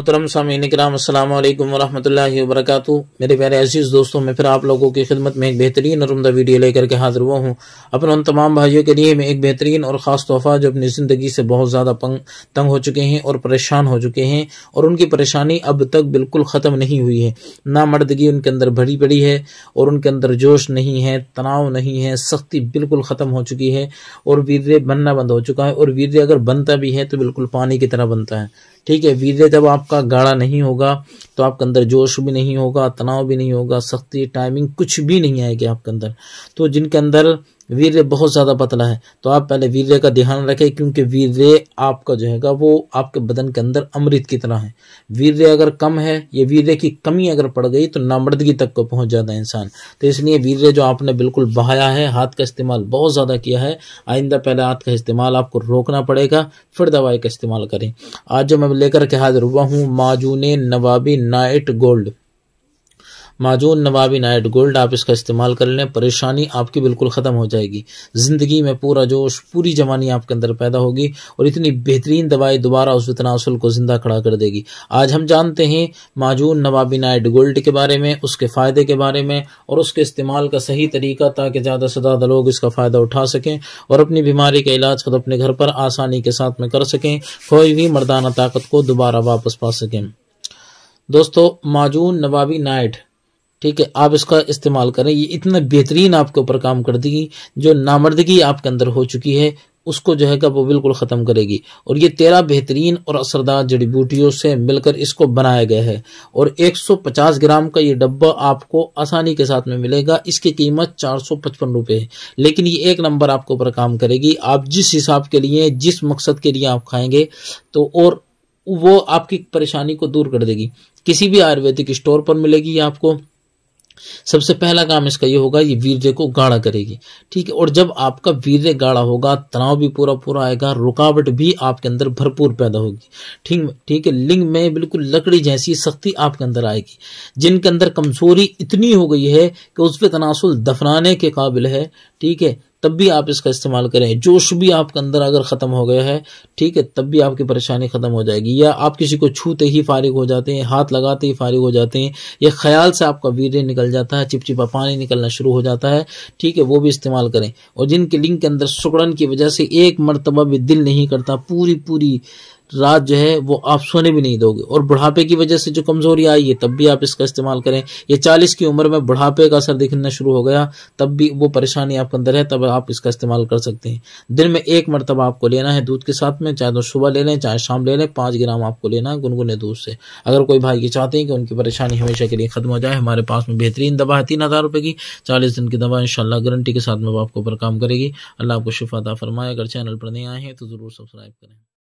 मोहतरम सामीन कराम अल्लाम वरक मेरे प्यारे अजीज़ दोस्तों मैं फिर आप लोगों की खिदमत में एक बेहतरीन और उमदा वीडियो लेकर के हाजिर हुआ हूँ अपने उन तमाम भाइयों के लिए मैं एक बेहतरीन और ख़ास तोहफ़ा जो अपनी ज़िंदगी से बहुत ज़्यादा तंग हो चुके हैं और परेशान हो चुके हैं और उनकी परेशानी अब तक बिल्कुल ख़त्म नहीं हुई है ना मर्दगी उनके अंदर भरी पड़ी है और उनके अंदर जोश नहीं है तनाव नहीं है सख्ती बिल्कुल ख़त्म हो चुकी है और वीर बनना बंद हो चुका है और वीर अगर बनता भी है तो बिल्कुल पानी की तरह बनता है ठीक है वीर जब आप आपका गाढ़ा नहीं होगा तो आपके अंदर जोश भी नहीं होगा तनाव भी नहीं होगा सख्ती टाइमिंग कुछ भी नहीं आएगी आपके अंदर तो जिनके अंदर वीर्य बहुत ज़्यादा पतला है तो आप पहले वीर्य का ध्यान रखें क्योंकि वीर्य आपका जो है वो आपके बदन के अंदर अमृत की तरह है वीर्य अगर कम है या वीर्य की कमी अगर पड़ गई तो नामर्दगी तक को पहुंच जाता है इंसान तो इसलिए वीर्य जो आपने बिल्कुल बहाया है हाथ का इस्तेमाल बहुत ज़्यादा किया है आइंदा पहले हाथ का इस्तेमाल आपको रोकना पड़ेगा फिर दवाई का इस्तेमाल करें आज जो मैं लेकर के हाजिर हुआ हूँ माजून नवाबी नाइट गोल्ड माजून नवाबी नाइट गोल्ड आप इसका इस्तेमाल कर लें परेशानी आपकी बिल्कुल ख़त्म हो जाएगी ज़िंदगी में पूरा जोश पूरी जवानी आपके अंदर पैदा होगी और इतनी बेहतरीन दवाई दोबारा उस तनासल को ज़िंदा खड़ा कर देगी आज हम जानते हैं माजून नवाबी नाइट गोल्ड के बारे में उसके फ़ायदे के बारे में और उसके इस्तेमाल का सही तरीका ताकि ज़्यादा से ज़्यादा लोग इसका फ़ायदा उठा सकें और अपनी बीमारी का इलाज खुद अपने घर पर आसानी के साथ में कर सकें कोई भी मर्दाना ताकत को दोबारा वापस पा सकें दोस्तों माजून नवाबी नाइट ठीक है आप इसका इस्तेमाल करें ये इतना बेहतरीन आपके ऊपर काम कर देगी जो नामर्दगी आपके अंदर हो चुकी है उसको जो है वो बिल्कुल ख़त्म करेगी और ये तेरह बेहतरीन और असरदार जड़ी बूटियों से मिलकर इसको बनाया गया है और 150 ग्राम का ये डब्बा आपको आसानी के साथ में मिलेगा इसकी कीमत चार सौ पचपन रुपये है लेकिन ये एक नंबर आपके ऊपर काम करेगी आप जिस हिसाब के लिए जिस मकसद के लिए आप खाएंगे तो और वो आपकी परेशानी को दूर कर देगी किसी भी आयुर्वेदिक स्टोर पर मिलेगी आपको सबसे पहला काम इसका ये होगा ये वीर्य को गाढ़ा करेगी ठीक है और जब आपका वीर्य गाढ़ा होगा तनाव भी पूरा पूरा आएगा रुकावट भी आपके अंदर भरपूर पैदा होगी ठीक ठीक है लिंग में बिल्कुल लकड़ी जैसी शक्ति आपके अंदर आएगी जिनके अंदर कमजोरी इतनी हो गई है कि उस पर तनासुल दफनाने के काबिल है ठीक है तब भी आप इसका इस्तेमाल करें जोश भी आपके अंदर अगर ख़त्म हो गया है ठीक है तब भी आपकी परेशानी ख़त्म हो जाएगी या आप किसी को छूते ही फारिग हो जाते हैं हाथ लगाते ही फारिग हो जाते हैं या ख्याल से आपका वीर निकल जाता है चिपचिपा पानी निकलना शुरू हो जाता है ठीक है वो भी इस्तेमाल करें और जिनके लिंग के अंदर सुकड़न की वजह से एक मरतबा भी दिल नहीं करता पूरी पूरी रात जो है वो आप सोने भी नहीं दोगे और बुढ़ापे की वजह से जो कमजोरी आई है तब भी आप इसका इस्तेमाल करें ये चालीस की उम्र में बुढ़ापे का असर दिखना शुरू हो गया तब भी वो परेशानी आपके अंदर है तब आप इसका इस्तेमाल कर सकते हैं दिन में एक मरतबा आपको लेना है दूध के साथ में चाहे तो सुबह ले लें चाहे शाम ले लें पाँच ग्राम आपको लेना है गुनगुने दूध से अगर कोई भाई ये चाहते हैं कि उनकी परेशानी हमेशा के लिए खत्म हो जाए हमारे पास में बेहतरीन दवा है तीन हज़ार रुपये की चालीस दिन की दवा इनशाला गारंटी के साथ में वो आपके ऊपर काम करेगी अल्लाह आपको शिफाता फरमाए अगर चैनल पर नहीं आए हैं तो ज़रूर सब्सक्राइब करें